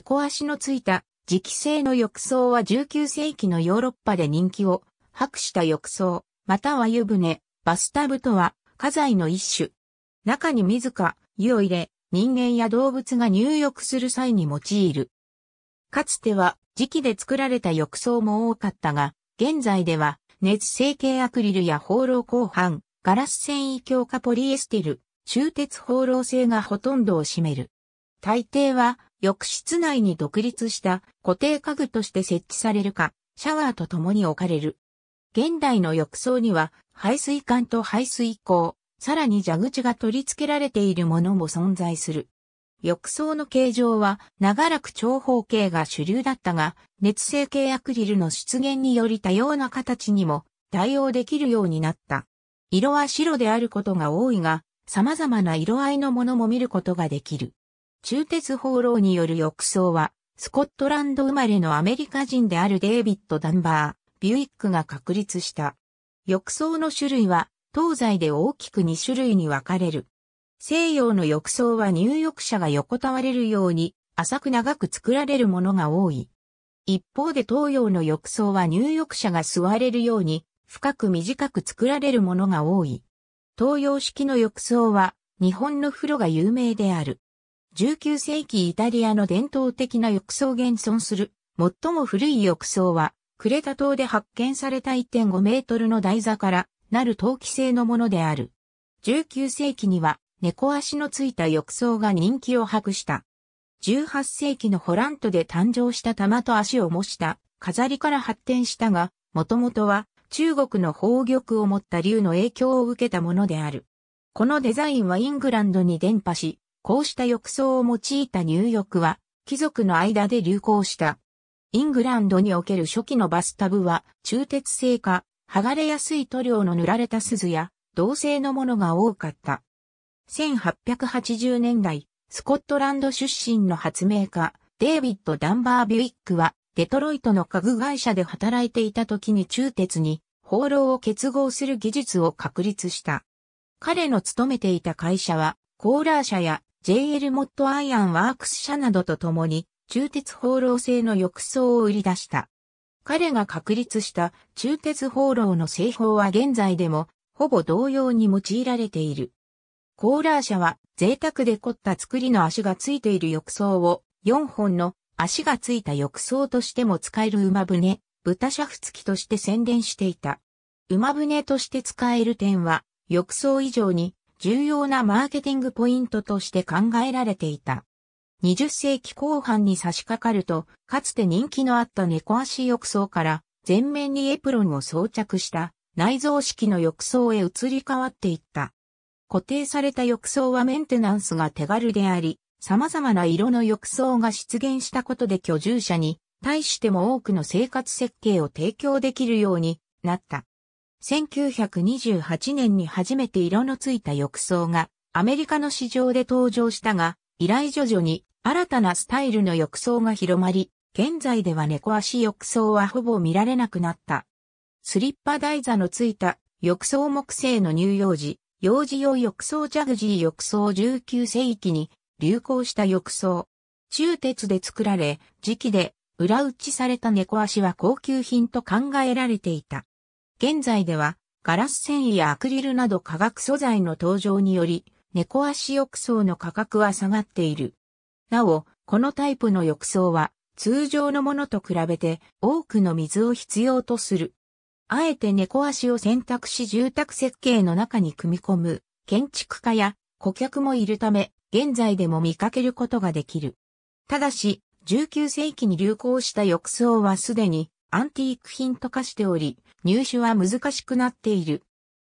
猫足のついた磁気性の浴槽は19世紀のヨーロッパで人気を博した浴槽、または湯船、バスタブとは、家財の一種。中に自ら湯を入れ、人間や動物が入浴する際に用いる。かつては、磁気で作られた浴槽も多かったが、現在では、熱成形アクリルや放浪鋼板、ガラス繊維強化ポリエステル、中鉄放浪性がほとんどを占める。大抵は、浴室内に独立した固定家具として設置されるか、シャワーと共に置かれる。現代の浴槽には排水管と排水口、さらに蛇口が取り付けられているものも存在する。浴槽の形状は長らく長方形が主流だったが、熱性系アクリルの出現により多様な形にも対応できるようになった。色は白であることが多いが、様々な色合いのものも見ることができる。中鉄放浪による浴槽は、スコットランド生まれのアメリカ人であるデイビッド・ダンバー、ビュイックが確立した。浴槽の種類は、東西で大きく2種類に分かれる。西洋の浴槽は入浴者が横たわれるように、浅く長く作られるものが多い。一方で東洋の浴槽は入浴者が座れるように、深く短く作られるものが多い。東洋式の浴槽は、日本の風呂が有名である。19世紀イタリアの伝統的な浴槽現存する、最も古い浴槽は、クレタ島で発見された1.5メートルの台座からなる陶器製のものである。19世紀には猫足のついた浴槽が人気を博した。18世紀のホラントで誕生した玉と足を模した飾りから発展したが、もともとは中国の宝玉を持った竜の影響を受けたものである。このデザインはイングランドに伝播し、こうした浴槽を用いた入浴は、貴族の間で流行した。イングランドにおける初期のバスタブは、中鉄製か、剥がれやすい塗料の塗られた鈴や、銅製のものが多かった。1880年代、スコットランド出身の発明家、デイビッド・ダンバー・ビュイックは、デトロイトの家具会社で働いていた時に中鉄に、放浪を結合する技術を確立した。彼の勤めていた会社は、コーラー社や JL モッドアイアンワークス社などと共に、中鉄放浪製の浴槽を売り出した。彼が確立した中鉄放浪の製法は現在でも、ほぼ同様に用いられている。コーラー社は贅沢で凝った作りの足がついている浴槽を4本の足がついた浴槽としても使える馬船、豚シャフ付きとして宣伝していた。馬船として使える点は浴槽以上に重要なマーケティングポイントとして考えられていた。20世紀後半に差し掛かると、かつて人気のあった猫足浴槽から前面にエプロンを装着した内蔵式の浴槽へ移り変わっていった。固定された浴槽はメンテナンスが手軽であり、様々な色の浴槽が出現したことで居住者に対しても多くの生活設計を提供できるようになった。1928年に初めて色のついた浴槽がアメリカの市場で登場したが、以来徐々に新たなスタイルの浴槽が広まり、現在では猫足浴槽はほぼ見られなくなった。スリッパ台座のついた浴槽木製の乳幼児、幼児用浴槽ジャグジー浴槽19世紀に流行した浴槽。中鉄で作られ、時期で裏打ちされた猫足は高級品と考えられていた。現在では、ガラス繊維やアクリルなど化学素材の登場により、猫足浴槽の価格は下がっている。なお、このタイプの浴槽は、通常のものと比べて多くの水を必要とする。あえて猫足を選択し住宅設計の中に組み込む建築家や顧客もいるため、現在でも見かけることができる。ただし、19世紀に流行した浴槽はすでにアンティーク品と化しており、入手は難しくなっている。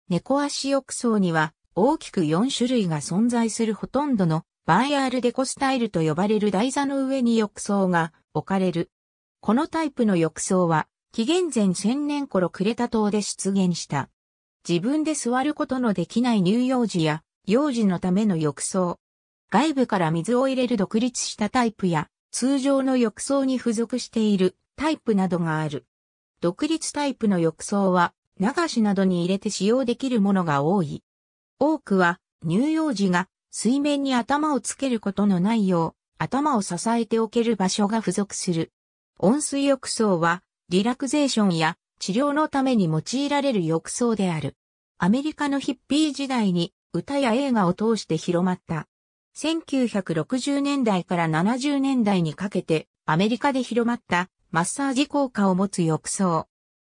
猫足浴槽には大きく4種類が存在するほとんどのバイアールデコスタイルと呼ばれる台座の上に浴槽が置かれる。このタイプの浴槽は紀元前1000年頃クレタ島で出現した。自分で座ることのできない乳幼児や幼児のための浴槽。外部から水を入れる独立したタイプや通常の浴槽に付属しているタイプなどがある。独立タイプの浴槽は流しなどに入れて使用できるものが多い。多くは乳幼児が水面に頭をつけることのないよう頭を支えておける場所が付属する。温水浴槽はリラクゼーションや治療のために用いられる浴槽である。アメリカのヒッピー時代に歌や映画を通して広まった。1960年代から70年代にかけてアメリカで広まったマッサージ効果を持つ浴槽。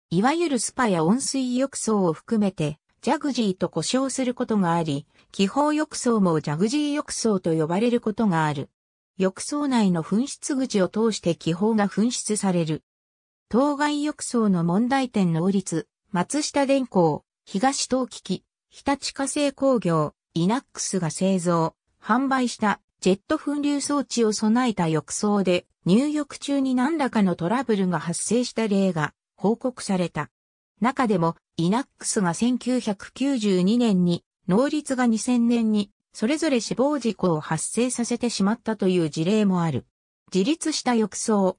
いわゆるスパや温水浴槽を含めて、ジャグジーと呼称することがあり、気泡浴槽もジャグジー浴槽と呼ばれることがある。浴槽内の噴出口を通して気泡が噴出される。当該浴槽の問題点の王立、松下電工、東東機器、日立化成工業、イナックスが製造、販売したジェット噴流装置を備えた浴槽で入浴中に何らかのトラブルが発生した例が報告された。中でも、イナックスが1992年に、能率が2000年に、それぞれ死亡事故を発生させてしまったという事例もある。自立した浴槽。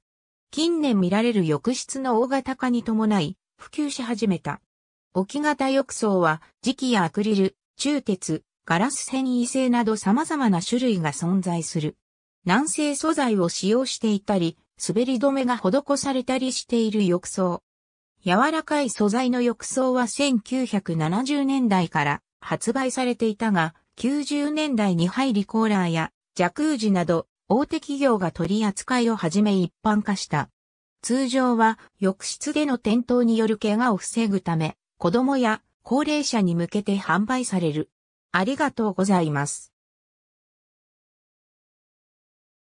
近年見られる浴室の大型化に伴い、普及し始めた。置き型浴槽は、磁器やアクリル、中鉄、ガラス繊維製など様々な種類が存在する。軟性素材を使用していたり、滑り止めが施されたりしている浴槽。柔らかい素材の浴槽は1970年代から発売されていたが、90年代に入りコーラーやジャクージなど大手企業が取り扱いを始め一般化した。通常は浴室での転倒による怪我を防ぐため、子供や高齢者に向けて販売される。ありがとうございます。